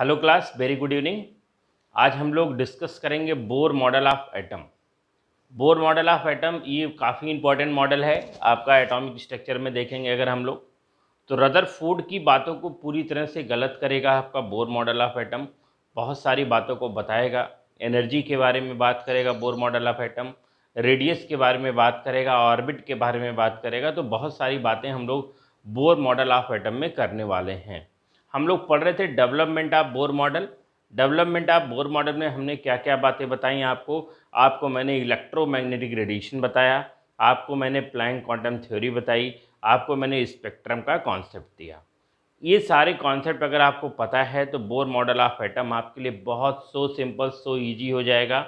hello class very good evening आज हम लोग डिस्कस करेंगे Bohr model of atom Bohr model of atom ये काफ़ी इंपॉर्टेंट मॉडल है आपका एटॉमिक स्ट्रक्चर में देखेंगे अगर हम लोग तो रदर फूड की बातों को पूरी तरह से गलत करेगा आपका बोर मॉडल ऑफ एटम बहुत सारी बातों को बताएगा एनर्जी के बारे में बात करेगा Bohr model of atom radius के बारे में बात करेगा ऑर्बिट के बारे में बात करेगा तो बहुत सारी बातें हम लोग बोर मॉडल ऑफ एटम में करने वाले हैं हम लोग पढ़ रहे थे development of Bohr model development of Bohr model में हमने क्या क्या बातें बताई आपको आपको मैंने इलेक्ट्रोमैग्नेटिक रेडिएशन बताया आपको मैंने प्लैंक क्वांटम थ्योरी बताई आपको मैंने स्पेक्ट्रम का कॉन्सेप्ट दिया ये सारे कॉन्सेप्ट अगर आपको पता है तो बोर मॉडल ऑफ एटम आपके लिए बहुत सो सिंपल सो ईजी हो जाएगा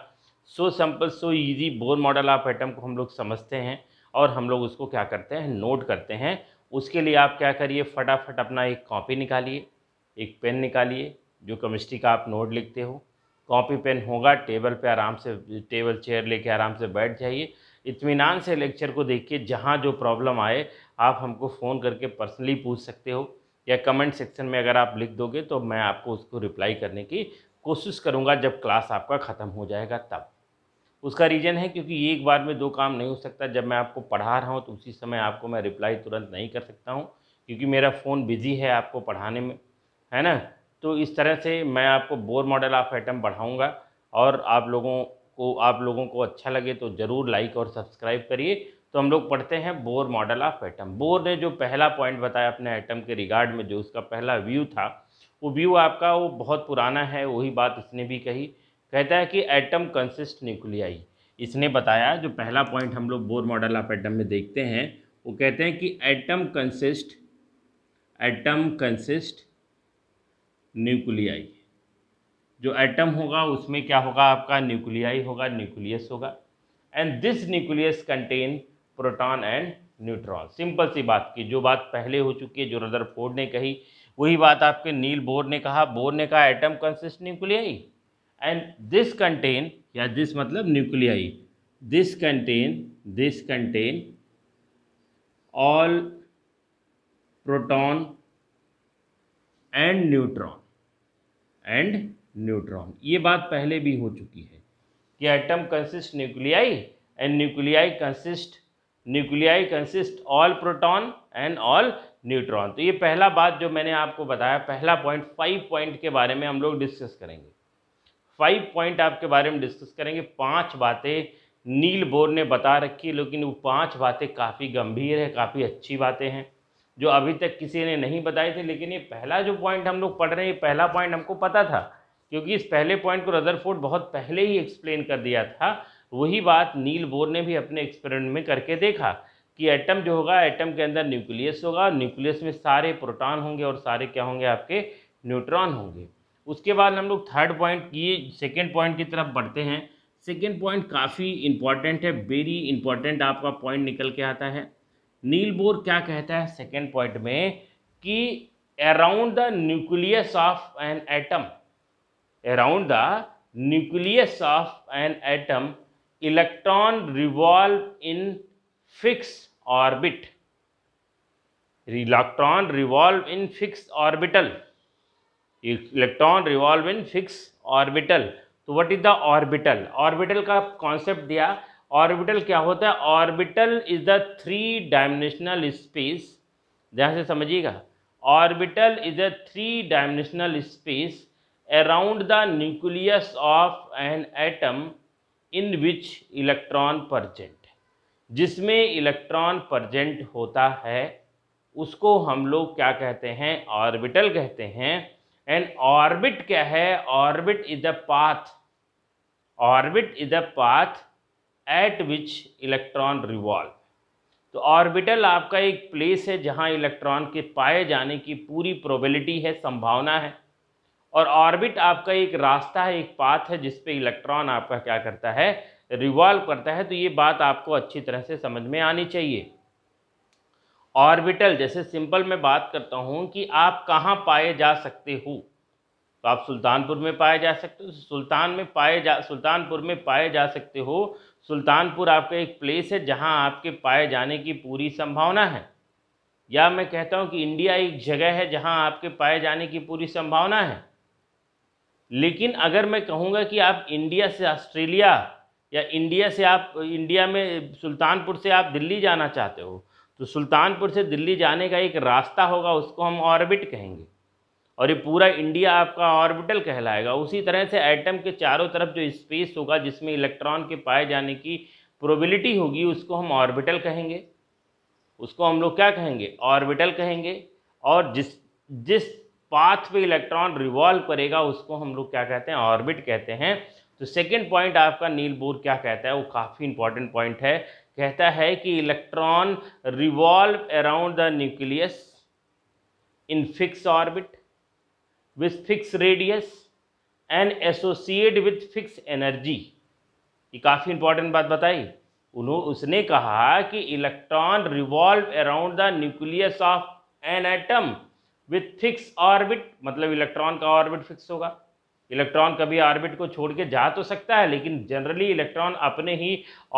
so simple so easy Bohr model of atom को हम लोग समझते हैं और हम लोग उसको क्या करते हैं नोट करते हैं उसके लिए आप क्या करिए फटाफट अपना एक कॉपी निकालिए एक पेन निकालिए जो केमिस्ट्री का आप नोट लिखते हो कॉपी पेन होगा टेबल पे आराम से टेबल चेयर लेके आराम से बैठ जाइए इतमान से लेक्चर को देखिए जहाँ जो प्रॉब्लम आए आप हमको फ़ोन करके पर्सनली पूछ सकते हो या कमेंट सेक्शन में अगर आप लिख दोगे तो मैं आपको उसको रिप्लाई करने की कोशिश करूँगा जब क्लास आपका ख़त्म हो जाएगा तब उसका रीज़न है क्योंकि एक बार में दो काम नहीं हो सकता जब मैं आपको पढ़ा रहा हूँ तो उसी समय आपको मैं रिप्लाई तुरंत नहीं कर सकता हूँ क्योंकि मेरा फ़ोन बिज़ी है आपको पढ़ाने में है ना तो इस तरह से मैं आपको बोर मॉडल ऑफ एटम बढ़ाऊँगा और आप लोगों को आप लोगों को अच्छा लगे तो ज़रूर लाइक और सब्सक्राइब करिए तो हम लोग पढ़ते हैं Bohr model of atom Bohr ने जो पहला पॉइंट बताया अपने एटम के रिगार्ड में जो उसका पहला व्यू था वो व्यू आपका वो बहुत पुराना है वही बात इसने भी कही कहता है कि एटम कंसिस्ट न्यूक्लियाई इसने बताया जो पहला पॉइंट हम लोग बोर मॉडल ऑफ एटम में देखते हैं वो कहते हैं कि atom consist atom consist nuclei जो एटम होगा उसमें क्या होगा आपका न्यूक्लियाई होगा न्यूक्लियस होगा and this nucleus contain proton and neutron simple सी बात की जो बात पहले हो चुकी है जो फोर्ड ने कही वही बात आपके नील बोर ने कहा बोर ने कहा atom consist nuclei and this contain या दिस मतलब nuclei this contain this contain all proton and neutron and neutron ये बात पहले भी हो चुकी है कि atom consist nuclei and nuclei consist nuclei consist all proton and all neutron तो ये पहला बात जो मैंने आपको बताया पहला पॉइंट फाइव पॉइंट के बारे में हम लोग डिस्कस करेंगे फाइव पॉइंट आपके बारे में डिस्कस करेंगे पांच बातें नील बोर ने बता रखी है लेकिन वो पांच बातें काफ़ी गंभीर है काफ़ी अच्छी बातें हैं जो अभी तक किसी ने नहीं बताए थे लेकिन ये पहला जो पॉइंट हम लोग पढ़ रहे हैं ये पहला पॉइंट हमको पता था क्योंकि इस पहले पॉइंट को रदरफोर्ड बहुत पहले ही एक्सप्लेन कर दिया था वही बात नील बोर ने भी अपने एक्सपेरिमेंट में करके देखा कि एटम जो होगा एटम के अंदर न्यूक्लियस होगा न्यूक्लियस में सारे प्रोटॉन होंगे और सारे क्या होंगे आपके न्यूट्रॉन होंगे उसके बाद हम लोग थर्ड पॉइंट की सेकेंड पॉइंट की तरफ बढ़ते हैं सेकेंड पॉइंट काफ़ी इंपॉर्टेंट है वेरी इंपॉर्टेंट आपका पॉइंट निकल के आता है नील बोर क्या कहता है सेकेंड पॉइंट में कि around the nucleus of an atom around the nucleus of an atom electron revolve in fix orbit electron revolve in fix orbital electron revolve in fix orbital तो what is the orbital orbital का concept दिया orbital क्या होता है orbital is the three dimensional space ध्यान से समझिएगा orbital is a three dimensional space around the nucleus of an atom in which electron present जिसमें इलेक्ट्रॉन प्रजेंट होता है उसको हम लोग क्या कहते हैं ऑर्बिटल कहते हैं एंड ऑर्बिट क्या है orbit is the path orbit is the path at which electron revolve तो ऑर्बिटल आपका एक प्लेस है जहां इलेक्ट्रॉन के पाए जाने की पूरी प्रोबेबिलिटी है संभावना है और ऑर्बिट आपका एक रास्ता है एक पाथ है जिस इलेक्ट्रॉन आपका क्या करता है रिवॉल्व करता है तो ये बात आपको अच्छी तरह से समझ में आनी चाहिए ऑर्बिटल जैसे सिंपल मैं बात करता हूँ कि आप कहाँ पाए जा सकते हो तो आप सुल्तानपुर में पाए जा सकते हो सुल्तान में पाए जा सुल्तानपुर में पाए जा सकते हो सुल्तानपुर आपका एक प्लेस है जहां आपके पाए जाने की पूरी संभावना है या मैं कहता हूं कि इंडिया एक जगह है जहां आपके पाए जाने की पूरी संभावना है लेकिन अगर मैं कहूँगा कि आप इंडिया से ऑस्ट्रेलिया या इंडिया से आप इंडिया में सुल्तानपुर से आप दिल्ली जाना चाहते हो तो सुल्तानपुर से दिल्ली जाने का एक रास्ता होगा उसको हम ऑर्बिट कहेंगे और ये पूरा इंडिया आपका ऑर्बिटल कहलाएगा उसी तरह से एटम के चारों तरफ जो स्पेस होगा जिसमें इलेक्ट्रॉन के पाए जाने की प्रोबेबिलिटी होगी उसको हम ऑर्बिटल कहेंगे उसको हम लोग क्या कहेंगे ऑर्बिटल कहेंगे और जिस जिस पाथ पे इलेक्ट्रॉन रिवॉल्व करेगा उसको हम लोग क्या कहते हैं ऑर्बिट कहते हैं तो सेकेंड पॉइंट आपका नील बोर क्या कहता है वो काफ़ी इंपॉर्टेंट पॉइंट है कहता है कि electron revolve around the nucleus in fix orbit with fixed radius and associate with fixed energy ये काफ़ी इंपॉर्टेंट बात बताई उन्होंने उसने कहा कि electron revolve around the nucleus of an atom with fix orbit मतलब इलेक्ट्रॉन का ऑर्बिट फिक्स होगा इलेक्ट्रॉन कभी ऑर्बिट को छोड़ के जा तो सकता है लेकिन जनरली इलेक्ट्रॉन अपने ही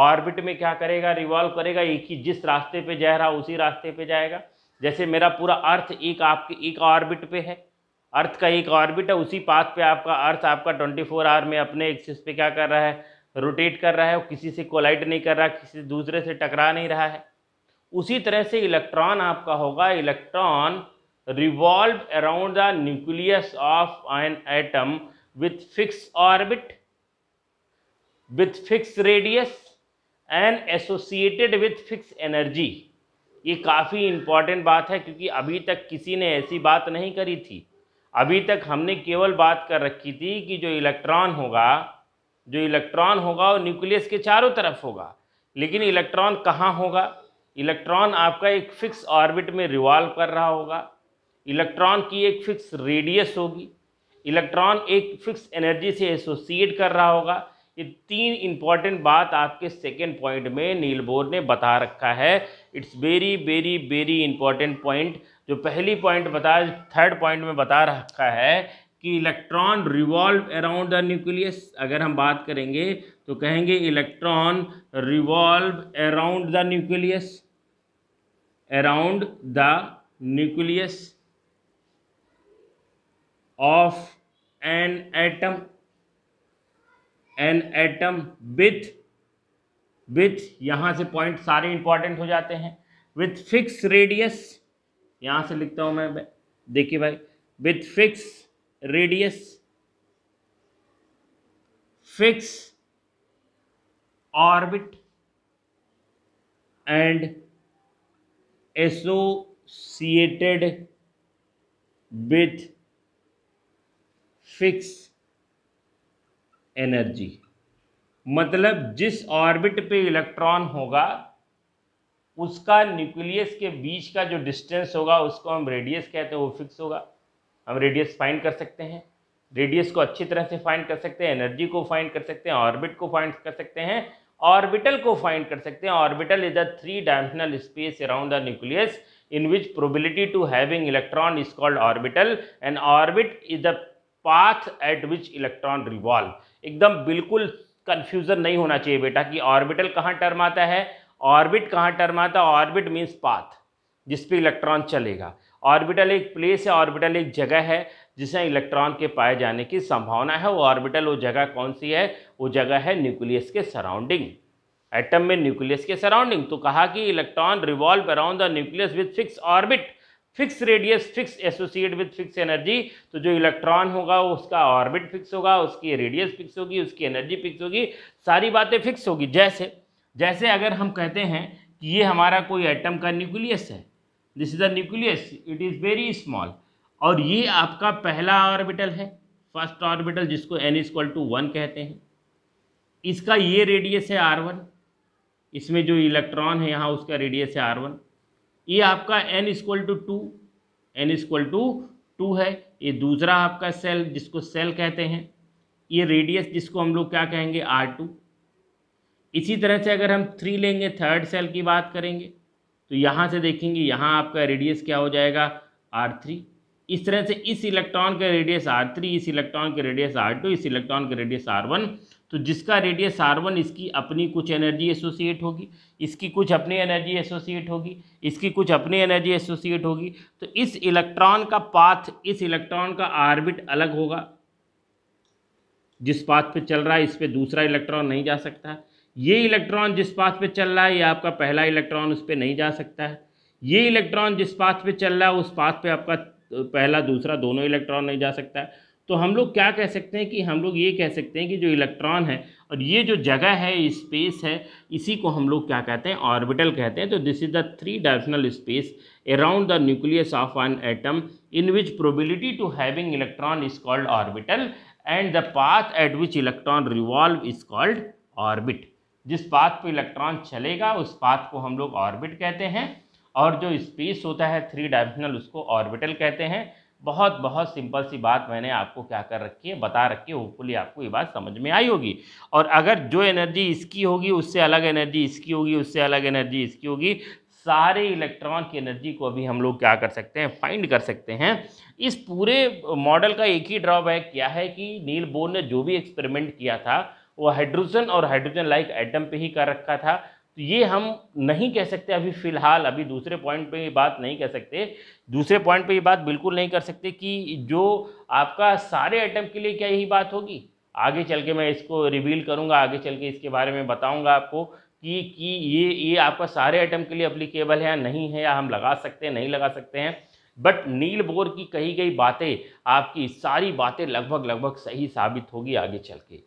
ऑर्बिट में क्या करेगा रिवॉल्व करेगा एक ही जिस रास्ते पे जा रहा उसी रास्ते पे जाएगा जैसे मेरा पूरा अर्थ एक आपके एक ऑर्बिट पे है अर्थ का एक ऑर्बिट है उसी पाथ पे आपका अर्थ आपका 24 फोर आवर में अपने एक्सिस पे क्या कर रहा है रोटेट कर रहा है और किसी से कोलाइड नहीं कर रहा किसी दूसरे से टकरा नहीं रहा है उसी तरह से इलेक्ट्रॉन आपका होगा electron revolve around the nucleus of an atom with fix orbit with fix radius and associated with fix energy ये काफ़ी इम्पॉर्टेंट बात है क्योंकि अभी तक किसी ने ऐसी बात नहीं करी थी अभी तक हमने केवल बात कर रखी थी कि जो इलेक्ट्रॉन होगा जो इलेक्ट्रॉन होगा वो न्यूक्लियस के चारों तरफ होगा लेकिन इलेक्ट्रॉन कहाँ होगा इलेक्ट्रॉन आपका एक फिक्स ऑर्बिट में रिवॉल्व कर रहा होगा इलेक्ट्रॉन की एक फिक्स रेडियस होगी इलेक्ट्रॉन एक फिक्स एनर्जी से एसोसिएट कर रहा होगा ये तीन इंपॉर्टेंट बात आपके सेकेंड पॉइंट में नील बोर ने बता रखा है it's very very very important point जो पहली पॉइंट बता थर्ड पॉइंट में बता रखा है कि electron revolve around the nucleus अगर हम बात करेंगे तो कहेंगे electron revolve around the nucleus around the nucleus of an atom an atom with with यहाँ से पॉइंट सारे इंपॉर्टेंट हो जाते हैं विथ फिक्स रेडियस यहाँ से लिखता हूँ मैं देखिए भाई with fix radius fix orbit and associated with fix energy मतलब जिस ऑर्बिट पे इलेक्ट्रॉन होगा उसका न्यूक्लियस के बीच का जो डिस्टेंस होगा उसको हम रेडियस कहते हैं वो फिक्स होगा हम रेडियस फाइंड कर सकते हैं रेडियस को अच्छी तरह से फाइंड कर सकते हैं एनर्जी को फाइंड कर सकते हैं ऑर्बिट को फाइंड कर सकते हैं ऑर्बिटल को फाइंड कर सकते हैं orbital is a three dimensional space around the nucleus in which probability to having electron is called orbital and orbit is the path at which electron revolve एकदम बिल्कुल कन्फ्यूज़न नहीं होना चाहिए बेटा कि ऑर्बिटल कहाँ टर्म आता है ऑर्बिट कहाँ टर्म आता है ऑर्बिट मीन्स पाथ जिस पे इलेक्ट्रॉन चलेगा ऑर्बिटल एक प्लेस है ऑर्बिटल एक जगह है जिसमें इलेक्ट्रॉन के पाए जाने की संभावना है वो ऑर्बिटल वो जगह कौन सी है वो जगह है न्यूक्लियस के सराउंडिंग एटम में न्यूक्लियस के सराउंडिंग तो कहा कि electron revolve around the nucleus with fix orbit fix radius fix associate with fix energy तो जो इलेक्ट्रॉन होगा उसका ऑर्बिट फिक्स होगा उसकी रेडियस फिक्स होगी उसकी एनर्जी फिक्स होगी सारी बातें फिक्स होगी जैसे जैसे अगर हम कहते हैं कि ये हमारा कोई एटम का न्यूक्लियस है this is a nucleus it is very small और ये आपका पहला ऑर्बिटल है फर्स्ट ऑर्बिटल जिसको एन इजक्वल टू वन कहते हैं इसका ये रेडियस है आर वन इसमें जो इलेक्ट्रॉन है यहाँ उसका रेडियस है आर वन ये आपका n equal to two n equal to two है ये दूसरा आपका सेल जिसको सेल कहते हैं ये रेडियस जिसको हम लोग क्या कहेंगे आर टू इसी तरह से अगर हम थ्री लेंगे थर्ड सेल की बात करेंगे तो यहाँ से देखेंगे यहाँ आपका रेडियस क्या हो जाएगा आर थ्री इस तरह से इस इलेक्ट्रॉन का रेडियस आर थ्री इस इलेक्ट्रॉन के रेडियस आर टू इस इलेक्ट्रॉन के रेडियस आर वन तो जिसका रेडियस आर वन इसकी अपनी कुछ एनर्जी एसोसिएट होगी इसकी कुछ अपनी एनर्जी एसोसिएट होगी इसकी कुछ अपनी एनर्जी एसोसिएट होगी तो इस इलेक्ट्रॉन का पाथ इस इलेक्ट्रॉन का आर्बिट अलग होगा जिस पाथ पे चल रहा है इस पर दूसरा इलेक्ट्रॉन नहीं जा सकता ये इलेक्ट्रॉन जिस पाथ पे चल रहा है ये आपका पहला इलेक्ट्रॉन उस पर नहीं जा सकता है ये इलेक्ट्रॉन जिस पाथ पे चल रहा है उस पाथ पे आपका पहला दूसरा दोनों इलेक्ट्रॉन नहीं जा सकता है तो हम लोग क्या कह सकते हैं कि हम लोग ये कह सकते हैं कि जो इलेक्ट्रॉन है और ये जो जगह है स्पेस है इसी को हम लोग क्या कहते हैं ऑर्बिटल कहते हैं तो this is the three dimensional space around the nucleus of one atom in which probability to having electron is called orbital and the path at which electron revolve is called orbit जिस path पर electron चलेगा उस path को हम लोग orbit कहते हैं और जो स्पेस होता है थ्री डायमेंशनल उसको ऑर्बिटल कहते हैं बहुत बहुत सिंपल सी बात मैंने आपको क्या कर रखी है बता रखी है होपफुली आपको ये बात समझ में आई होगी और अगर जो एनर्जी इसकी होगी उससे अलग एनर्जी इसकी होगी उससे अलग एनर्जी इसकी होगी सारे इलेक्ट्रॉन की एनर्जी को अभी हम लोग क्या कर सकते हैं फाइंड कर सकते हैं इस पूरे मॉडल का एक ही ड्रॉबैक क्या है कि नील बोर ने जो भी एक्सपेरिमेंट किया था वो हाइड्रोजन और हाइड्रोजन लाइक एटम पे ही कर रखा था तो ये हम नहीं कह सकते अभी फ़िलहाल अभी दूसरे पॉइंट पे ये बात नहीं कह सकते दूसरे पॉइंट पे ये बात बिल्कुल नहीं कर सकते कि जो आपका सारे आइटम के लिए क्या यही बात होगी आगे चल के मैं इसको रिवील करूँगा आगे चल के इसके बारे में बताऊँगा आपको कि कि ये ये आपका सारे आइटम के लिए अप्लीकेबल है या नहीं है या हम लगा सकते हैं नहीं लगा सकते हैं बट नील बोर की कही गई बातें आपकी सारी बातें लगभग लगभग सही साबित होगी आगे चल के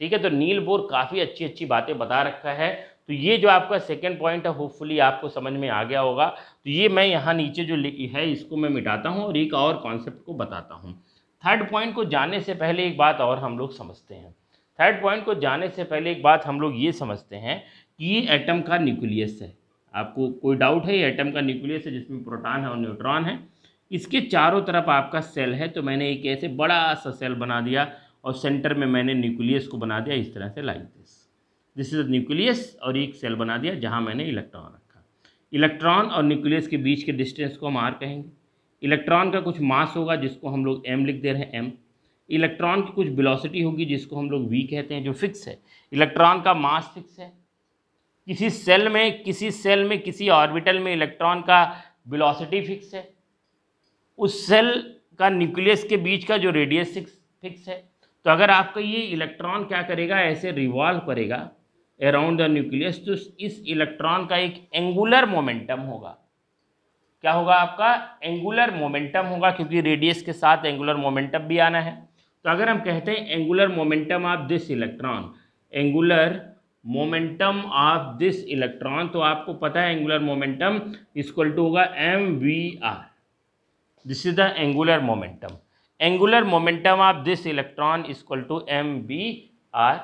ठीक है तो नील बोर काफ़ी अच्छी अच्छी बातें बता रखा है तो ये जो आपका सेकेंड पॉइंट है होपफुली आपको समझ में आ गया होगा तो ये मैं यहाँ नीचे जो है इसको मैं मिटाता हूँ और एक और कॉन्सेप्ट को बताता हूँ थर्ड पॉइंट को जाने से पहले एक बात और हम लोग समझते हैं थर्ड पॉइंट को जाने से पहले एक बात हम लोग ये समझते हैं कि ये एटम का न्यूक्लियस है आपको कोई डाउट है ये एटम का न्यूक्लियस है जिसमें प्रोटॉन है और न्यूट्रॉन है इसके चारों तरफ आपका सेल है तो मैंने एक ऐसे बड़ा सा सेल बना दिया और सेंटर में मैंने न्यूक्लियस को बना दिया इस तरह से like this this is nucleus और एक सेल बना दिया जहाँ मैंने इलेक्ट्रॉन रखा इलेक्ट्रॉन और न्यूक्लियस के बीच के डिस्टेंस को हम आर कहेंगे इलेक्ट्रॉन का कुछ मास होगा जिसको हम लोग एम लिख दे रहे हैं एम इलेक्ट्रॉन की कुछ बिलोसिटी होगी जिसको हम लोग वी कहते हैं जो फिक्स है इलेक्ट्रॉन का मास फिक्स है किसी सेल में किसी सेल में किसी ऑर्बिटल में इलेक्ट्रॉन का बिलोसिटी फिक्स है उस सेल का न्यूक्लियस के बीच का जो रेडियस फिक्स है तो अगर आपका ये इलेक्ट्रॉन क्या करेगा ऐसे रिवॉल्व करेगा अराउंड द न्यूक्लियस तो इस इलेक्ट्रॉन का एक एंगुलर मोमेंटम होगा क्या होगा आपका एंगुलर मोमेंटम होगा क्योंकि रेडियस के साथ एंगुलर मोमेंटम भी आना है तो अगर हम कहते हैं angular momentum of this electron angular momentum of this electron तो आपको पता है एंगुलर मोमेंटम इक्वल टू होगा m v r this is the angular momentum angular momentum of this electron equal to m v r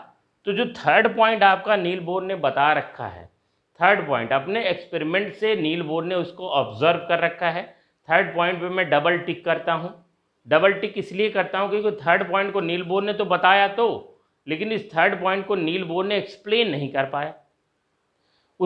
तो जो third point आपका Niels bore ने बता रखा है थर्ड पॉइंट अपने एक्सपेरिमेंट से नील बोर ने उसको ऑब्जर्व कर रखा है थर्ड पॉइंट पे मैं डबल टिक करता हूँ डबल टिक इसलिए करता हूँ क्योंकि थर्ड पॉइंट को नील बोर ने तो बताया तो लेकिन इस थर्ड पॉइंट को नील बोर ने एक्सप्लेन नहीं कर पाया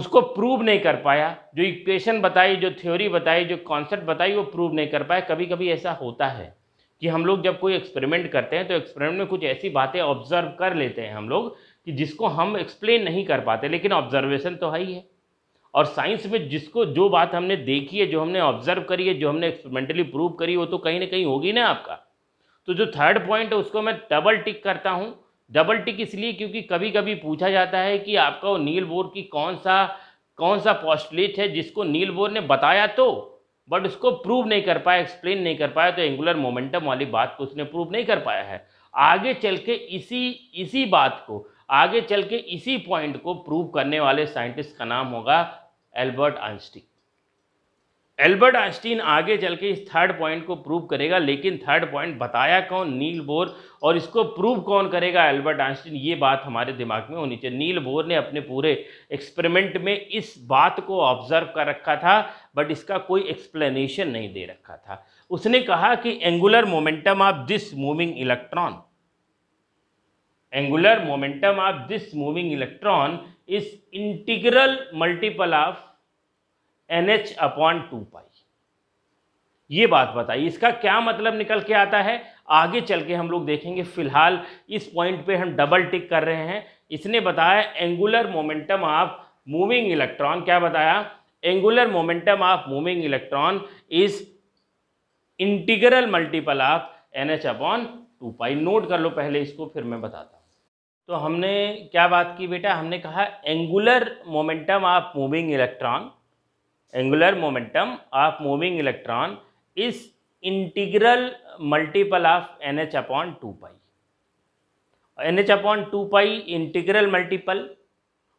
उसको प्रूव नहीं कर पाया जो इक्वेशन बताई जो थ्योरी बताई जो कॉन्सेप्ट बताई वो प्रूव नहीं कर पाया कभी कभी ऐसा होता है कि हम लोग जब कोई एक्सपेरिमेंट करते हैं तो एक्सपेरिमेंट में कुछ ऐसी बातें ऑब्जर्व कर लेते हैं हम लोग कि जिसको हम एक्सप्लेन नहीं कर पाते लेकिन ऑब्जर्वेशन तो है ही है और साइंस में जिसको जो बात हमने देखी है जो हमने ऑब्जर्व करी है जो हमने एक्सपेरिमेंटली प्रूव करी वो तो कहीं ना कहीं होगी ना आपका तो जो थर्ड पॉइंट है उसको मैं डबल टिक करता हूँ डबल टिक इसलिए क्योंकि कभी कभी पूछा जाता है कि आपका वो नील बोर की कौन सा कौन सा पॉस्टलेट है जिसको नील बोर ने बताया तो बट उसको प्रूव नहीं कर पाया एक्सप्लेन नहीं कर पाया तो एंगुलर मोमेंटम वाली बात को उसने प्रूव नहीं कर पाया है आगे चल के इसी इसी बात को आगे चल के इसी पॉइंट को प्रूव करने वाले साइंटिस्ट का नाम होगा एल्बर्ट आइंस्टीन एल्बर्ट आइंस्टीन आगे चल के इस थर्ड पॉइंट को प्रूव करेगा लेकिन थर्ड पॉइंट बताया कौन नील बोर और इसको प्रूव कौन करेगा एल्बर्ट आइंस्टीन ये बात हमारे दिमाग में होनी चाहिए नील बोर ने अपने पूरे एक्सपेरिमेंट में इस बात को ऑब्जर्व कर रखा था बट इसका कोई एक्सप्लेनेशन नहीं दे रखा था उसने कहा कि angular momentum of this moving electron momentum of this moving electron is integral multiple of n H upon two pi ये बात बताइए इसका क्या मतलब निकल के आता है आगे चल के हम लोग देखेंगे फिलहाल इस पॉइंट पे हम डबल टिक कर रहे हैं इसने बताया angular momentum of moving electron क्या बताया angular momentum of moving electron is integral multiple of n H upon two pi note कर लो पहले इसको फिर मैं बताता हूँ तो हमने क्या बात की बेटा हमने कहा angular momentum of moving electron angular momentum of moving electron is integral multiple of n H upon two pi n H upon two pi integral multiple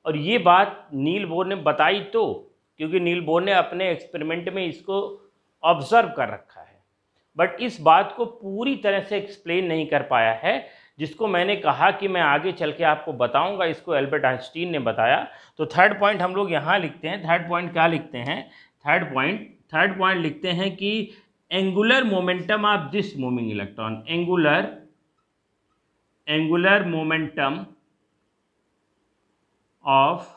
और ये बात नील बोर ने बताई तो क्योंकि नील बोर ने अपने एक्सपेरिमेंट में इसको ऑब्जर्व कर रखा है बट इस बात को पूरी तरह से एक्सप्लेन नहीं कर पाया है जिसको मैंने कहा कि मैं आगे चल के आपको बताऊंगा इसको एल्बर्ट आइंस्टीन ने बताया तो थर्ड पॉइंट हम लोग यहाँ लिखते हैं थर्ड पॉइंट क्या लिखते हैं थर्ड पॉइंट थर्ड पॉइंट लिखते हैं कि angular momentum of this moving electron angular angular momentum of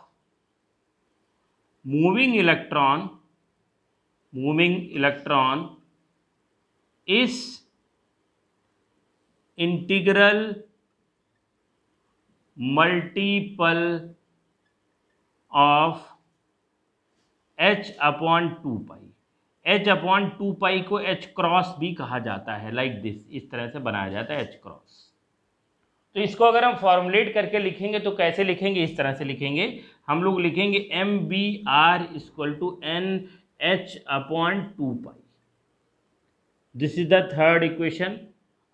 moving electron moving electron is integral multiple of h upon two pi H upon two pi को h cross भी कहा जाता है like like this इस तरह से बनाया जाता है एच क्रॉस तो इसको अगर हम फॉर्मुलेट करके लिखेंगे तो कैसे लिखेंगे इस तरह से लिखेंगे हम लोग लिखेंगे m B r equal to n H upon two pi this is the third equation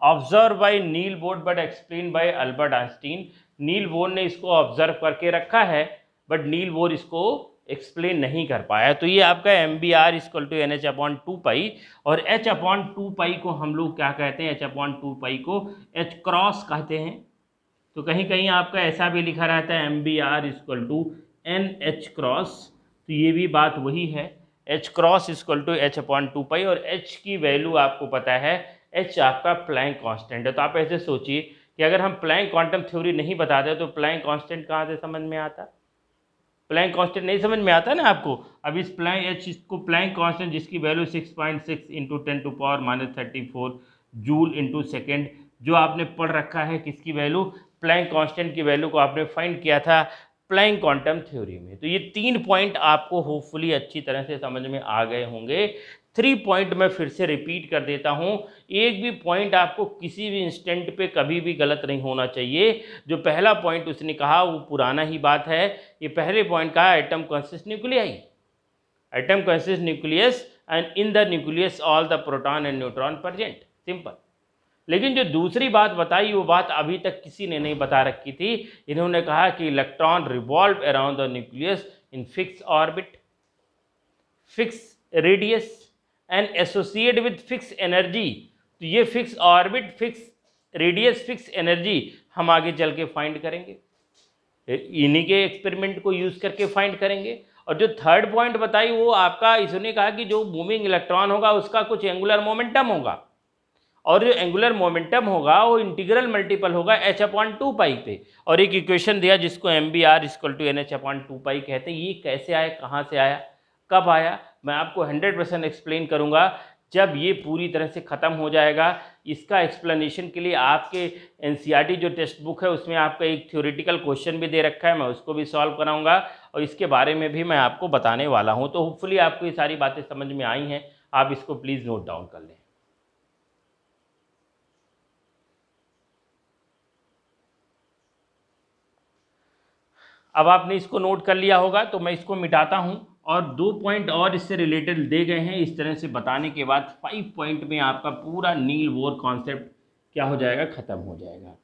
observe by Niels Bohr but explain by Albert Einstein Niels Bohr ने इसको ऑब्जर्व करके रखा है बट नील बोर्ड इसको एक्सप्लेन नहीं कर पाया तो ये आपका m B r equal to n H upon two pi और एच अपॉन टू पाई को हम लोग क्या कहते हैं एच अपॉन टू पाई को एच क्रॉस कहते हैं तो कहीं कहीं आपका ऐसा भी लिखा रहता है m B r equal to n h cross तो ये भी बात वही है h cross equal to H upon two pi और एच की वैल्यू आपको पता है एच आपका प्लैंक कांस्टेंट है तो आप ऐसे सोचिए कि अगर हम प्लैंक क्वांटम थ्योरी नहीं बताते तो प्लैंक कांस्टेंट कहाँ से समझ में आता प्लैंक कांस्टेंट नहीं समझ में आता ना आपको अब इस प्लैंक एच इसको प्लैंक कांस्टेंट जिसकी value six point six into ten to power minus thirty four joule into second जो आपने पढ़ रखा है किसकी वैल्यू प्लैंक कॉन्स्टेंट की वैल्यू को आपने फाइंड किया था प्लैंक क्वांटम थ्योरी में तो ये तीन पॉइंट आपको होपफुली अच्छी तरह से समझ में आ गए होंगे थ्री पॉइंट मैं फिर से रिपीट कर देता हूँ एक भी पॉइंट आपको किसी भी इंस्टेंट पे कभी भी गलत नहीं होना चाहिए जो पहला पॉइंट उसने कहा वो पुराना ही बात है ये पहले पॉइंट कहा atom consists nuclei atom consists nucleus and in the nucleus all the proton and neutron present simple लेकिन जो दूसरी बात बताई वो बात अभी तक किसी ने नहीं बता रखी थी इन्होंने कहा कि electron revolve around the nucleus in fix orbit fix radius and associate with fix energy तो ये fix orbit fix radius fix energy हम आगे चल के फाइंड करेंगे इन्हीं के एक्सपेरिमेंट को यूज़ करके फाइंड करेंगे और जो थर्ड पॉइंट बताई वो आपका इसने कहा कि जो मूविंग इलेक्ट्रॉन होगा उसका कुछ एंगुलर मोमेंटम होगा और जो एंगुलर मोमेंटम होगा वो इंटीग्रल मल्टीपल होगा एच अपॉन टू पाई पे और एक इक्वेशन दिया जिसको m B r equal to n H upon two pi कहते हैं ये कैसे आया कहाँ से आया कब आया मैं आपको 100 परसेंट एक्सप्लेन करूँगा जब ये पूरी तरह से ख़त्म हो जाएगा इसका एक्सप्लेनेशन के लिए आपके एन e जो टेक्स्ट बुक है उसमें आपका एक थ्योरेटिकल क्वेश्चन भी दे रखा है मैं उसको भी सॉल्व कराऊंगा और इसके बारे में भी मैं आपको बताने वाला हूं तो होपफुली आपको ये सारी बातें समझ में आई हैं आप इसको प्लीज़ नोट डाउन कर लें अब आपने इसको नोट कर लिया होगा तो मैं इसको मिटाता हूँ और दो पॉइंट और इससे रिलेटेड दे गए हैं इस तरह से बताने के बाद फाइव पॉइंट में आपका पूरा नील वोर कॉन्सेप्ट क्या हो जाएगा ख़त्म हो जाएगा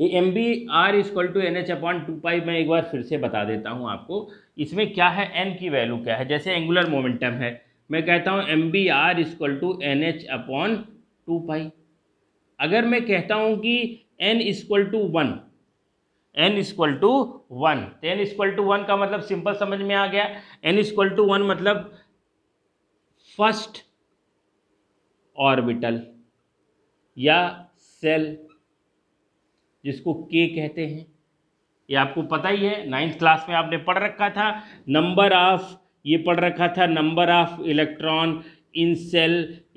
ये m B are equal to n H upon two pi मैं एक बार फिर से बता देता हूँ आपको इसमें क्या है एन की वैल्यू क्या है जैसे एंगुलर मोमेंटम है मैं कहता हूँ m B are equal to n H upon two pi अगर मैं कहता हूँ कि n equal to one n equal to one तो एन इक्वल टू वन का मतलब सिंपल समझ में आ गया एन इक्वल टू वन मतलब फर्स्ट ऑर्बिटल या सेल जिसको के कहते हैं ये आपको पता ही है नाइन्थ क्लास में आपने पढ़ रखा था नंबर ऑफ ये पढ़ रखा था number of electron in shell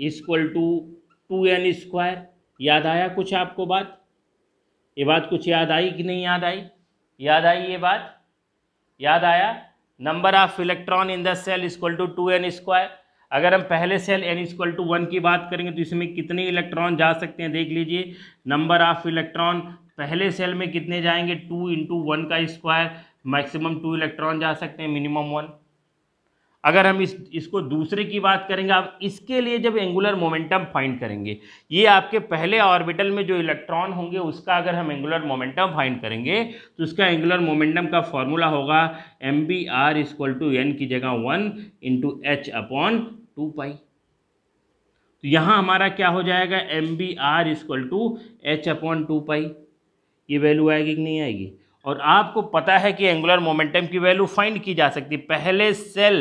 equal to two n square याद आया कुछ आपको बात ये बात कुछ याद आई कि नहीं याद आई याद आई ये बात याद आया number of electron in the shell equal to two n square अगर हम पहले shell n equal to one की बात करेंगे तो इसमें कितने इलेक्ट्रॉन जा सकते हैं देख लीजिए नंबर ऑफ इलेक्ट्रॉन पहले सेल में कितने जाएंगे टू इंटू वन का स्क्वायर मैक्सिमम टू इलेक्ट्रॉन जा सकते हैं मिनिमम वन अगर हम इस इसको दूसरे की बात करेंगे आप इसके लिए जब एंगुलर मोमेंटम फाइंड करेंगे ये आपके पहले ऑर्बिटल में जो इलेक्ट्रॉन होंगे उसका अगर हम एंगुलर मोमेंटम फाइंड करेंगे तो उसका एंगुलर मोमेंटम का फॉर्मूला होगा m B r equal to n की जगह one into h upon two pi तो यहाँ हमारा क्या हो जाएगा m B r equal to H upon two pi ये वैल्यू आएगी कि नहीं आएगी और आपको पता है कि एंगुलर मोमेंटम की वैल्यू फाइंड की जा सकती है पहले सेल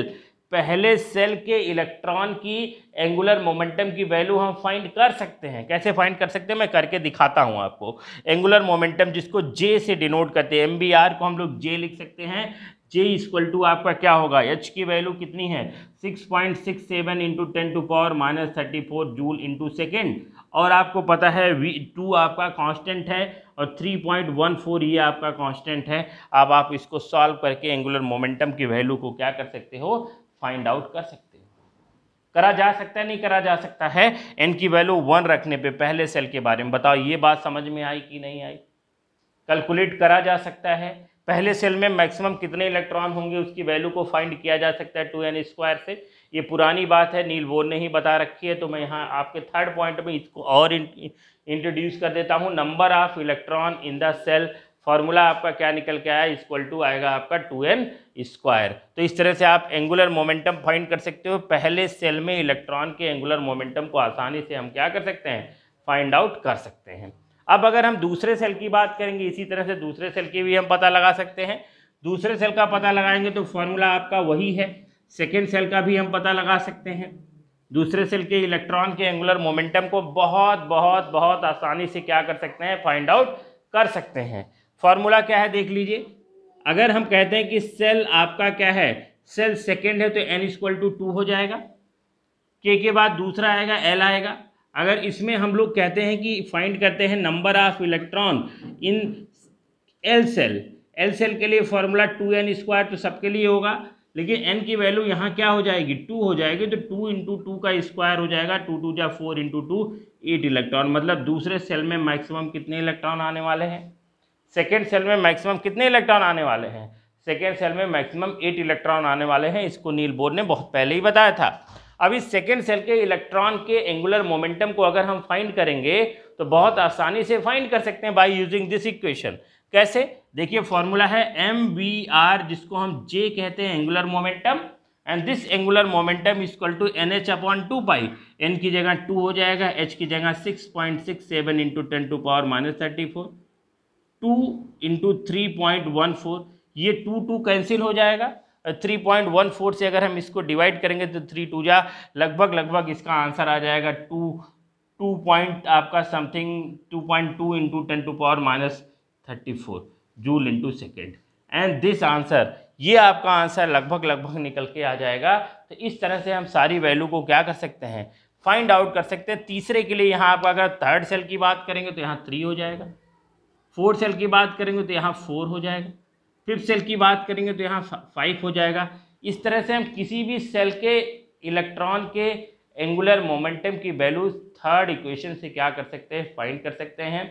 पहले सेल के इलेक्ट्रॉन की एंगुलर मोमेंटम की वैल्यू हम फाइंड कर सकते हैं कैसे फाइंड कर सकते हैं मैं करके दिखाता हूं आपको एंगुलर मोमेंटम जिसको जे से डिनोट करते हैं एम को हम लोग जे लिख सकते हैं जे इक्वल टू आपका क्या होगा एच की वैल्यू कितनी है 6.67 point six seven into ten to power minus thirty four joule into second और आपको पता है वी टू आपका कांस्टेंट है और 3.14 ये आपका कांस्टेंट है अब आप इसको सॉल्व करके एंगुलर मोमेंटम की वैल्यू को क्या कर सकते हो फाइंड आउट कर सकते हो करा जा सकता है नहीं करा जा सकता है एन की वैल्यू वन रखने पे पहले सेल के बारे में बताओ ये बात समझ में आई कि नहीं आई कैलकुलेट करा जा सकता है पहले सेल में मैक्सिमम कितने इलेक्ट्रॉन होंगे उसकी वैल्यू को फाइंड किया जा सकता है टू एन स्क्वायर से ये पुरानी बात है नील बोर ने ही बता रखी है तो मैं यहाँ आपके थर्ड पॉइंट में इसको और इंट्रोड्यूस कर देता हूँ number of electron in the shell formula आपका क्या निकल के आया इक्वल टू आएगा आपका टू एन स्क्वायर तो इस तरह से आप एंगुलर मोमेंटम फाइंड कर सकते हो पहले सेल में इलेक्ट्रॉन के एंगुलर मोमेंटम को आसानी से हम क्या कर सकते हैं फाइंड आउट कर सकते हैं अब अगर हम दूसरे सेल की बात करेंगे इसी तरह से दूसरे सेल की भी हम पता लगा सकते हैं दूसरे सेल का पता लगाएंगे तो फॉर्मूला आपका वही है सेकेंड सेल का भी हम पता लगा सकते हैं दूसरे सेल के इलेक्ट्रॉन के एंगुलर मोमेंटम को बहुत बहुत बहुत आसानी से क्या कर सकते हैं फाइंड आउट कर सकते हैं फॉर्मूला क्या है देख लीजिए अगर हम कहते हैं कि सेल आपका क्या है सेल सेकेंड है तो एन इक्वल टू टू हो जाएगा के के बाद दूसरा आएगा एल आएगा अगर इसमें हम लोग कहते हैं कि फाइंड करते हैं number of electron in L shell L shell के लिए फॉर्मूला टू एन स्क्वायर तो सबके लिए होगा लेकिन एन की वैल्यू यहाँ क्या हो जाएगी टू हो जाएगी तो टू इंटू टू का स्क्वायर हो जाएगा टू टू या four into two eight electron मतलब दूसरे सेल में मैक्सिमम कितने इलेक्ट्रॉन आने वाले हैं सेकेंड सेल में मैक्सिमम कितने इलेक्ट्रॉन आने वाले हैं सेकेंड सेल में मैक्सिमम एट इलेक्ट्रॉन आने वाले हैं इसको नील बोर ने बहुत पहले ही बताया था अब इस सेकेंड सेल के इलेक्ट्रॉन के एंगुलर मोमेंटम को अगर हम फाइंड करेंगे तो बहुत आसानी से फाइंड कर सकते हैं बाई यूजिंग दिस इक्वेशन कैसे देखिए फॉर्मूला है एम वी आर जिसको हम जे कहते हैं angular momentum and this angular momentum equal to n H upon two pi n की जगह टू हो जाएगा एच की जगह six point six seven into ten to power minus thirty four two into three point one four ये two two cancel हो जाएगा three point one four से अगर हम इसको डिवाइड करेंगे तो थ्री टू जा लगभग लगभग इसका आंसर आ जाएगा टू टू पॉइंट आपका something two point two into ten to power minus thirty four joule into second and this answer ये आपका आंसर लगभग लगभग निकल के आ जाएगा तो इस तरह से हम सारी वैल्यू को क्या कर सकते हैं फाइंड आउट कर सकते हैं तीसरे के लिए यहाँ आप अगर थर्ड सेल की बात करेंगे तो यहाँ थ्री हो जाएगा फोर्थ सेल की बात करेंगे तो यहाँ फोर हो जाएगा फिफ्थ सेल की बात करेंगे तो यहाँ फाइव हो जाएगा इस तरह से हम किसी भी सेल के इलेक्ट्रॉन के एंगुलर मोमेंटम की वैल्यू थर्ड इक्वेशन से क्या कर सकते हैं फाइंड कर सकते हैं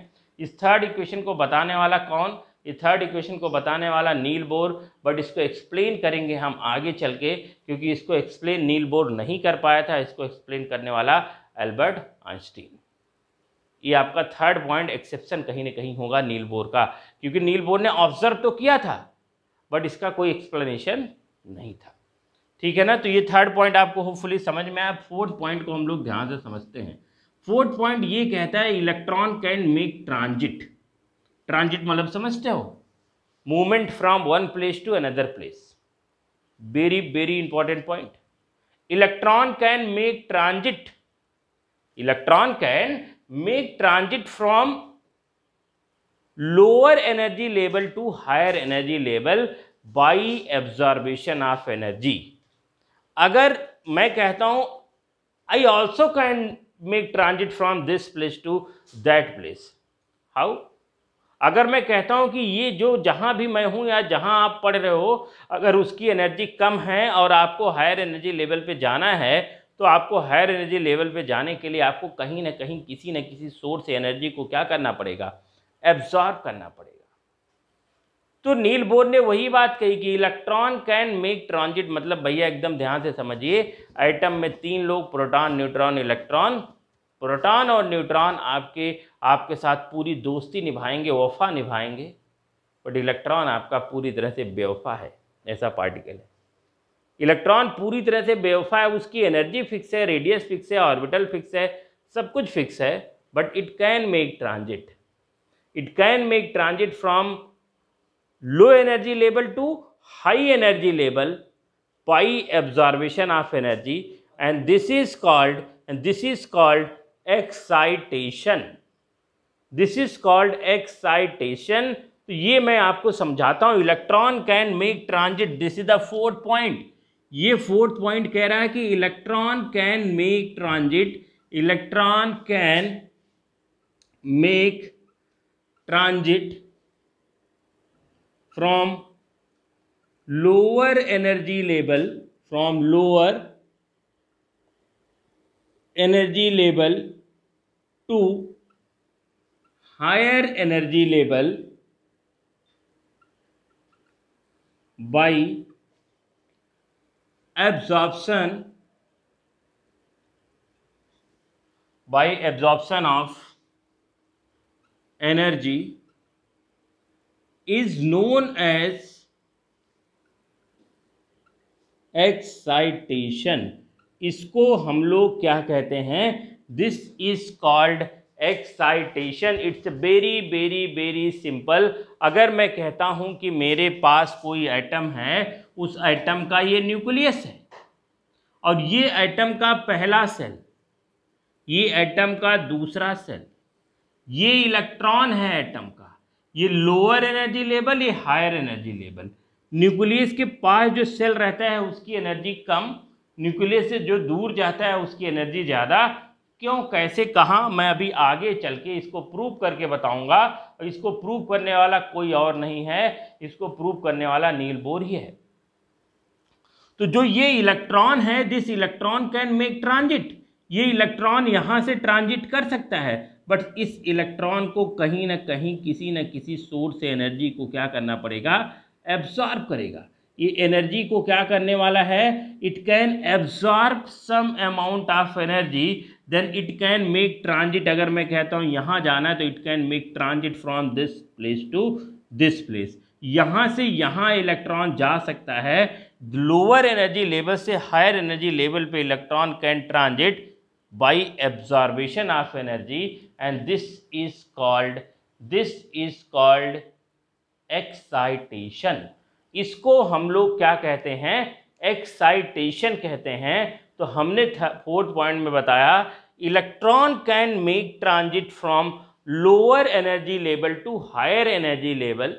इस थर्ड इक्वेशन को बताने वाला कौन ये थर्ड इक्वेशन को बताने वाला नील बोर बट इसको एक्सप्लेन करेंगे हम आगे चल के क्योंकि इसको एक्सप्लेन नील बोर नहीं कर पाया था इसको एक्सप्लेन करने वाला एल्बर्ट आइंस्टीन ये आपका थर्ड पॉइंट एक्सेप्शन कहीं ना कहीं होगा नील बोर का क्योंकि नील बोर ने ऑब्जर्व तो किया था बट इसका कोई एक्सप्लेनेशन नहीं था ठीक है ना तो ये थर्ड पॉइंट आपको होपफुली समझ में आया फोर्थ पॉइंट को हम लोग ध्यान से समझते हैं फोर्थ पॉइंट ये कहता है electron can make transit transit मतलब समझते हो movement from one place to another place very very important point electron can make transit electron can make transit from lower energy level to higher energy level by absorption of energy अगर मैं कहता हूँ I also can make transit from this place to that place how अगर मैं कहता हूँ कि ये जो जहां भी मैं हूँ या जहां आप पढ़ रहे हो अगर उसकी एनर्जी कम है और आपको हायर एनर्जी लेवल पे जाना है तो आपको हायर एनर्जी लेवल पे जाने के लिए आपको कहीं ना कहीं किसी न किसी सोर्स एनर्जी को क्या करना पड़ेगा एब्जॉर्ब करना पड़ेगा तो नील बोर ने वही बात कही कि इलेक्ट्रॉन कैन मेक ट्रांजिट मतलब भैया एकदम ध्यान से समझिए आइटम में तीन लोग प्रोटॉन न्यूट्रॉन इलेक्ट्रॉन प्रोटॉन और न्यूट्रॉन आपके आपके साथ पूरी दोस्ती निभाएंगे वफा निभाएंगे बट इलेक्ट्रॉन आपका पूरी तरह से बेवफा है ऐसा पार्टिकल है इलेक्ट्रॉन पूरी तरह से बेवफा है उसकी एनर्जी फिक्स है रेडियस फिक्स है ऑर्बिटल फिक्स है सब कुछ फिक्स है but it can make transit it can make transit from low energy level to high energy level by absorption of energy and this is called and this is called excitation this is called excitation तो ये मैं आपको समझाता हूँ electron can make transit this is the fourth point ये fourth point कह रहा है कि electron can make transit electron can make transit from lower energy level from lower energy level to higher energy level by absorption by absorption of energy is known as excitation इसको हम लोग क्या कहते हैं this is called excitation it's very very very simple अगर मैं कहता हूं कि मेरे पास कोई एटम है उस एटम का ये न्यूक्लियस है और ये एटम का पहला सेल ये एटम का दूसरा सेल ये इलेक्ट्रॉन है एटम का ये लोअर एनर्जी लेवल ये हायर एनर्जी लेवल न्यूक्लियस के पास जो सेल रहता है उसकी एनर्जी कम न्यूक्लियस से जो दूर जाता है उसकी एनर्जी ज़्यादा क्यों कैसे कहाँ मैं अभी आगे चल के इसको प्रूव करके बताऊंगा और इसको प्रूव करने वाला कोई और नहीं है इसको प्रूव करने वाला नील बोर ही है तो जो ये इलेक्ट्रॉन है this electron can make transit ये इलेक्ट्रॉन यहाँ से ट्रांजिट कर सकता है बट इस इलेक्ट्रॉन को कहीं ना कहीं किसी न किसी सोर्स से एनर्जी को क्या करना पड़ेगा एब्जॉर्ब करेगा ये एनर्जी को क्या करने वाला है it can absorb some amount of energy then it can make transit अगर मैं कहता हूँ यहाँ जाना है तो it can make transit from this place to this place यहाँ से यहाँ इलेक्ट्रॉन जा सकता है लोअर एनर्जी लेवल से हायर एनर्जी लेवल पे electron can transit by absorbation of energy and this is called this is called excitation इसको हम लोग क्या कहते हैं एक्साइटेशन कहते हैं तो हमने फोर्थ पॉइंट में बताया electron can make transit from lower energy level to higher energy level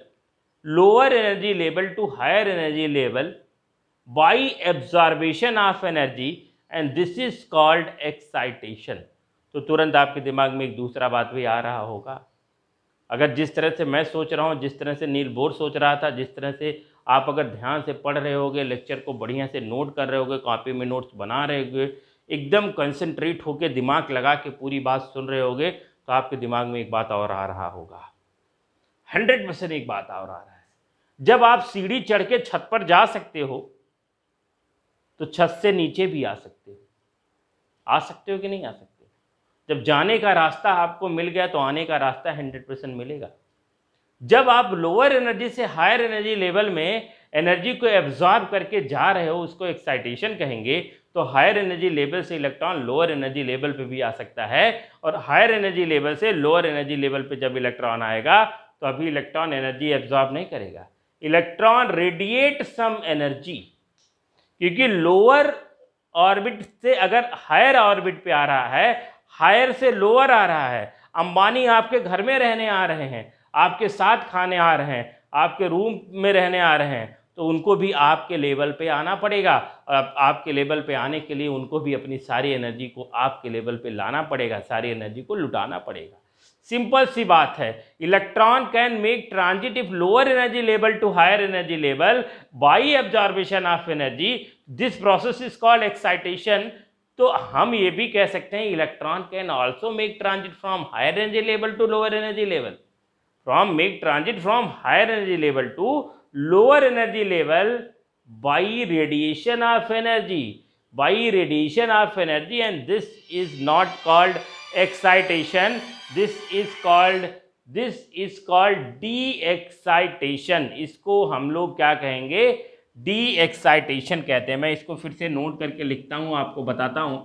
lower energy level to higher energy level by absorbation of energy and this is called excitation तो तुरंत आपके दिमाग में एक दूसरा बात भी आ रहा होगा अगर जिस तरह से मैं सोच रहा हूँ जिस तरह से नील बोर सोच रहा था जिस तरह से आप अगर ध्यान से पढ़ रहे होगे लेक्चर को बढ़िया से नोट कर रहे होगे कॉपी में नोट्स बना रहे होगे एकदम कंसंट्रेट होकर दिमाग लगा के पूरी बात सुन रहे होगे तो आपके दिमाग में एक बात और आ रहा होगा हंड्रेड परसेंट एक बात और आ रहा है जब आप सीढ़ी चढ़ के छत पर जा सकते हो तो छत से नीचे भी आ सकते हो आ सकते हो कि नहीं आ सकते जब जाने का रास्ता आपको मिल गया तो आने का रास्ता हंड्रेड परसेंट मिलेगा जब आप लोअर एनर्जी से हायर एनर्जी लेवल में एनर्जी को एब्जॉर्ब करके जा रहे हो उसको एक्साइटेशन कहेंगे तो हायर एनर्जी लेवल से इलेक्ट्रॉन लोअर एनर्जी लेवल पे भी आ सकता है और हायर एनर्जी लेवल से लोअर एनर्जी लेवल पे जब इलेक्ट्रॉन आएगा तो अभी इलेक्ट्रॉन एनर्जी एब्जॉर्ब नहीं करेगा इलेक्ट्रॉन रेडिएट सम एनर्जी क्योंकि लोअर ऑर्बिट से अगर हायर ऑर्बिट पर आ रहा है हायर से लोअर आ रहा है अंबानी आपके घर में रहने आ रहे हैं आपके साथ खाने आ रहे हैं आपके रूम में रहने आ रहे हैं तो उनको भी आपके लेवल पे आना पड़ेगा और आप, आपके लेवल पे आने के लिए उनको भी अपनी सारी एनर्जी को आपके लेवल पे लाना पड़ेगा सारी एनर्जी को लुटाना पड़ेगा सिंपल सी बात है electron can make transit if lower energy level to higher energy level by absorbation of energy this process is called excitation तो हम ये भी कह सकते हैं electron can also make transit from higher energy level to lower energy level from make transit from higher energy level to lower energy level by radiation of energy by radiation of energy and this is not called excitation this is called this is called de-excitation इसको हम लोग क्या कहेंगे D excitation कहते हैं मैं इसको फिर से नोट करके लिखता हूँ आपको बताता हूँ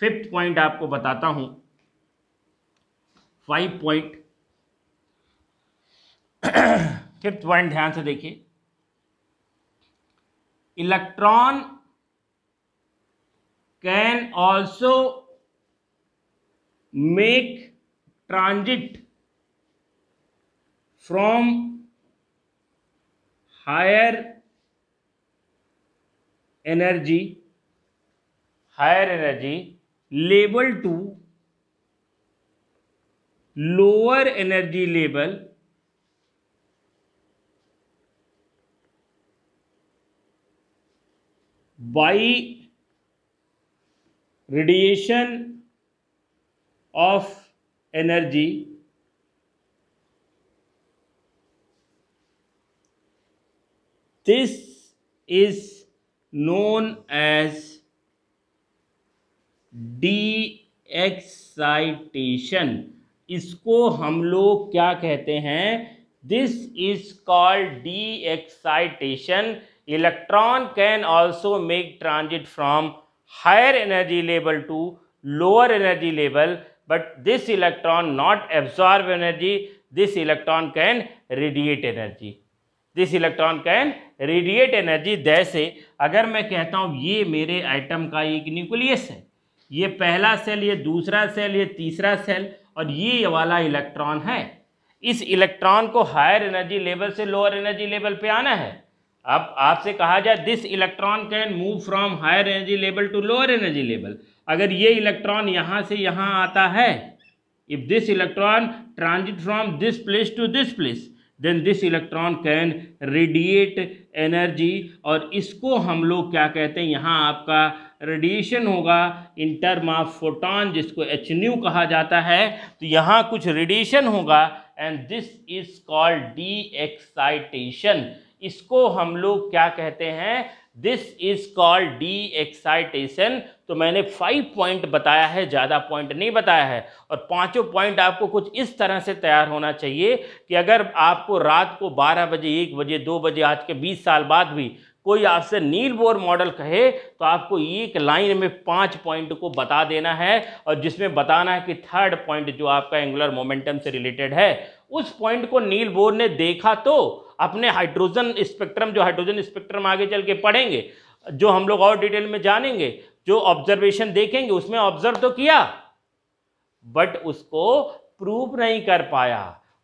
फिफ्थ पॉइंट आपको बताता हूँ फाइव पॉइंट फिफ्थ पॉइंट ध्यान से देखिए electron can also make transit from higher energy higher energy level to lower energy level by radiation of energy this is known as de-excitation इसको हम लोग क्या कहते हैं this is called de-excitation electron can also make transit from higher energy level to lower energy level but this electron not absorb energy this electron can radiate energy this electron can radiate energy जैसे अगर मैं कहता हूँ ये मेरे item का एक nucleus है ये पहला सेल ये दूसरा सेल ये तीसरा सेल और ये वाला इलेक्ट्रॉन है इस इलेक्ट्रॉन को हायर एनर्जी लेवल से लोअर एनर्जी लेवल पे आना है अब आपसे कहा जाए this electron can move from higher energy level to lower energy level अगर ये इलेक्ट्रॉन यहाँ से यहाँ आता है if this electron transit from this place to this place then this electron can radiate energy और इसको हम लोग क्या कहते हैं यहाँ आपका रेडिएशन होगा इन टर्म ऑफ फोटॉन जिसको एच न्यू कहा जाता है तो यहाँ कुछ रेडिएशन होगा and this is called de-excitation इसको हम लोग क्या कहते हैं this is called de-excitation तो मैंने फाइव पॉइंट बताया है ज़्यादा पॉइंट नहीं बताया है और पांचों पॉइंट आपको कुछ इस तरह से तैयार होना चाहिए कि अगर आपको रात को बारह बजे एक बजे दो बजे आज के बीस साल बाद भी कोई आपसे नील बोर मॉडल कहे तो आपको एक लाइन में पांच पॉइंट को बता देना है और जिसमें बताना है कि थर्ड पॉइंट जो आपका एंगुलर मोमेंटम से रिलेटेड है उस पॉइंट को नील बोर ने देखा तो अपने हाइड्रोजन स्पेक्ट्रम जो हाइड्रोजन स्पेक्ट्रम आगे चल के पढ़ेंगे जो हम लोग और डिटेल में जानेंगे जो ऑब्जर्वेशन देखेंगे उसमें ऑब्जर्व तो किया बट उसको प्रूव नहीं कर पाया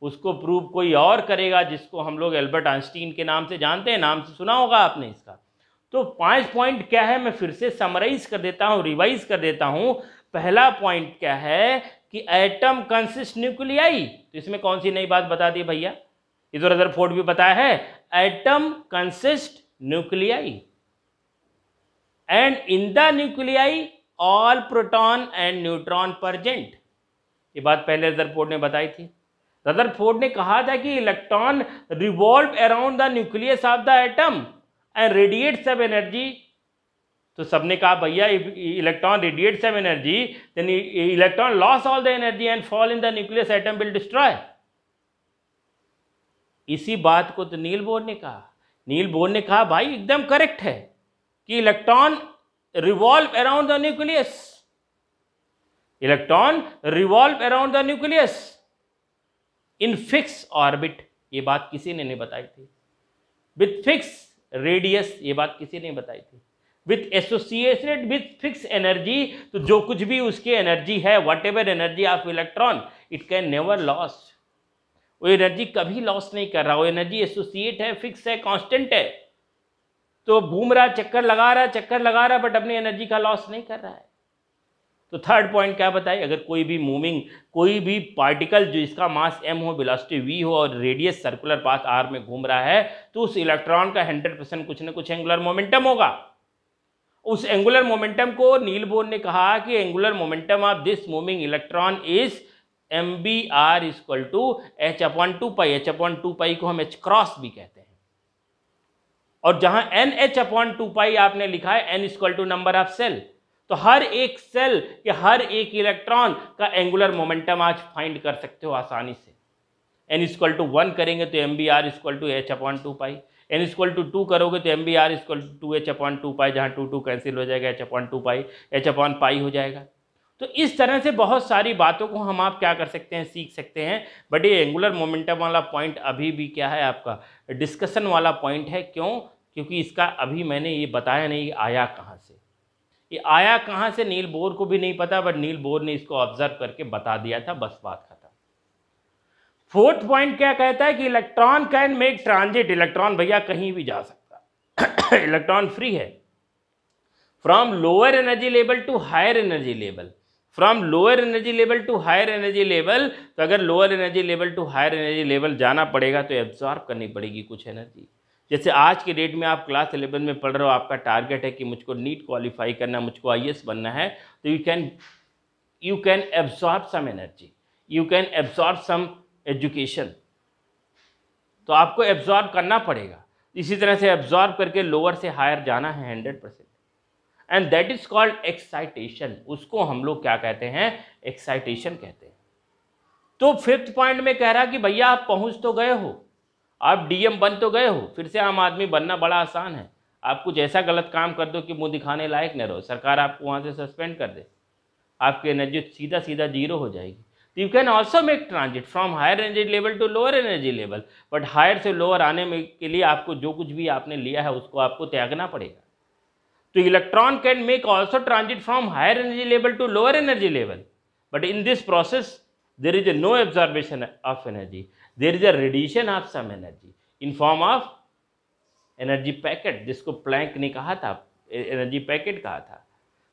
उसको प्रूव कोई और करेगा जिसको हम लोग एल्बर्ट आइंस्टीन के नाम से जानते हैं नाम से सुना होगा आपने इसका तो पांच पॉइंट क्या है मैं फिर से समराइज कर देता हूँ रिवाइज कर देता हूँ पहला पॉइंट क्या है कि एटम कंसिस्ट न्यूक्लियाई तो इसमें कौन सी नई बात बता दी भैया इधर तो फोर्ड भी बताया है atom consist nuclei and in the nuclei all proton and neutron present ये बात पहले फोर्ड ने बताई थी फोर्ड ने कहा था कि electron revolve around the nucleus of the atom and radiate सब एनर्जी तो सबने कहा भैया इलेक्ट्रॉन रेडिएट सब energy then electron loss all the energy and fall in the nucleus atom will destroy इसी बात को तो नील बोर ने कहा नील बोर ने कहा भाई एकदम करेक्ट है कि electron revolve around the nucleus electron revolve around the nucleus in fix orbit ये बात किसी ने नहीं बताई थी विथ फिक्स रेडियस ये बात किसी ने बताई थी with associated with fix energy तो जो कुछ भी उसकी एनर्जी है whatever energy of electron it can never loss वो एनर्जी कभी लॉस नहीं कर रहा वो एनर्जी एसोसिएट है फिक्स है कांस्टेंट है तो घूम रहा चक्कर लगा रहा चक्कर लगा रहा बट अपनी एनर्जी का लॉस नहीं कर रहा है तो थर्ड पॉइंट क्या बताए अगर कोई भी मूविंग कोई भी पार्टिकल जो इसका मास एम हो वेलोसिटी वी हो और रेडियस सर्कुलर पाथ आर में घूम रहा है तो उस इलेक्ट्रॉन का हंड्रेड परसेंट कुछ ना कुछ एंगुलर मोमेंटम होगा उस एंगुलर मोमेंटम को नील बोर ने कहा कि angular momentum of this moving electron is M B are equal to H upon two pi H upon two pi को हम एच क्रॉस भी कहते हैं और जहां N H upon two pi आपने लिखा है N equal to number of shell तो हर एक सेल के हर एक इलेक्ट्रॉन का एंगुलर मोमेंटम आज फाइंड कर सकते हो आसानी से एन इजक्वल टू वन करेंगे तो M B are equal to H upon two pi N equal to two करोगे तो M B are equal to H upon two pi जहाँ टू टू कैंसिल हो जाएगा H upon two pi H upon pi हो जाएगा तो इस तरह से बहुत सारी बातों को हम आप क्या कर सकते हैं सीख सकते हैं बट ये एंगुलर मोमेंटम वाला पॉइंट अभी भी क्या है आपका डिस्कशन वाला पॉइंट है क्यों क्योंकि इसका अभी मैंने ये बताया नहीं आया कहाँ से ये आया कहाँ से नील बोर को भी नहीं पता बट नील बोर ने इसको ऑब्जर्व करके बता दिया था बस बात खत्म फोर्थ पॉइंट क्या कहता है कि electron can make transit electron भैया कहीं भी जा सकता इलेक्ट्रॉन फ्री है from lower energy level to higher energy level from lower energy level to higher energy level तो अगर lower energy level to higher energy level जाना पड़ेगा तो एब्जॉर्ब करनी पड़ेगी कुछ एनर्जी जैसे आज के डेट में आप क्लास इलेवन में पढ़ रहे हो आपका टारगेट है कि मुझको नीट क्वालिफाई करना मुझको आई बनना है तो you can you can absorb some energy you can absorb some education तो आपको एब्जॉर्ब करना पड़ेगा इसी तरह से एब्जॉर्ब करके लोअर से हायर जाना है hundred percent and that is called excitation उसको हम लोग क्या कहते हैं एक्साइटेशन कहते हैं तो फिफ्थ पॉइंट में कह रहा कि भैया आप पहुंच तो गए हो आप डीएम बन तो गए हो फिर से आम आदमी बनना बड़ा आसान है आप कुछ ऐसा गलत काम कर दो कि मुंह दिखाने लायक न रहो सरकार आपको वहाँ से सस्पेंड कर दे आपकी एनर्जी सीधा सीधा जीरो हो जाएगी तो you can also make transit from higher energy level to lower energy level but higher से लोअर आने में के लिए आपको जो कुछ भी आपने लिया है उसको आपको त्यागना पड़ेगा तो electron can make also transit from higher energy level to lower energy level but in this process there is a no absorbation of energy there is a radiation of some energy in form of energy packet जिसको Planck ने कहा था energy packet कहा था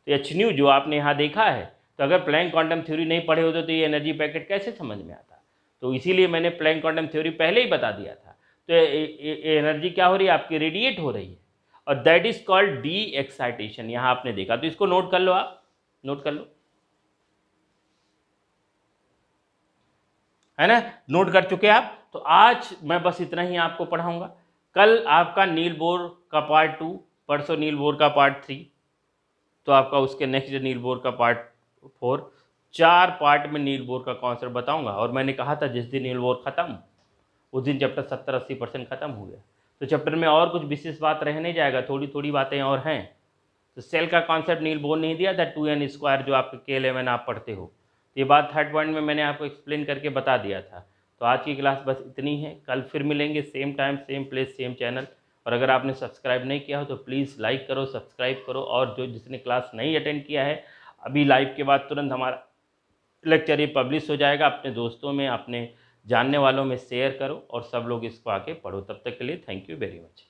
तो H new जो आपने यहाँ देखा है तो अगर प्लैंक क्वांटम थ्योरी नहीं पढ़े होते तो ये एनर्जी पैकेट कैसे समझ में आता तो इसीलिए मैंने प्लैंक क्वांटम थ्योरी पहले ही बता दिया था तो ए, ए, ए, एनर्जी क्या हो रही है आपकी रेडिएट हो रही है और that is called de-excitation यहां आपने देखा तो इसको नोट कर लो आप नोट कर लो है ना नोट कर चुके आप तो आज मैं बस इतना ही आपको पढ़ाऊंगा कल आपका नील बोर का पार्ट टू परसों नील बोर का पार्ट थ्री तो आपका उसके नेक्स्ट नील बोर का पार्ट फोर चार पार्ट में नील बोर का कॉन्सेप्ट बताऊंगा और मैंने कहा था जिस दिन नील बोर ख़त्म उस दिन चैप्टर सत्तर अस्सी परसेंट खत्म हो गया तो चैप्टर में और कुछ विशेष बात रहने जाएगा थोड़ी थोड़ी बातें और हैं तो सेल का कॉन्सेप्ट नील बोल नहीं दिया था टू एन स्क्वायर जो आपके के एलेवन आप पढ़ते हो तो ये बात थर्ड पॉइंट में मैंने आपको एक्सप्लेन करके बता दिया था तो आज की क्लास बस इतनी है कल फिर मिलेंगे same time same place same channel और अगर आपने सब्सक्राइब नहीं किया हो तो प्लीज़ लाइक करो सब्सक्राइब करो और जो जिसने क्लास नहीं अटेंड किया है अभी लाइव के बाद तुरंत हमारा लेक्चर ये पब्लिश हो जाएगा अपने दोस्तों में अपने जानने वालों में शेयर करो और सब लोग इसको आके पढ़ो तब तक के लिए थैंक यू वेरी मच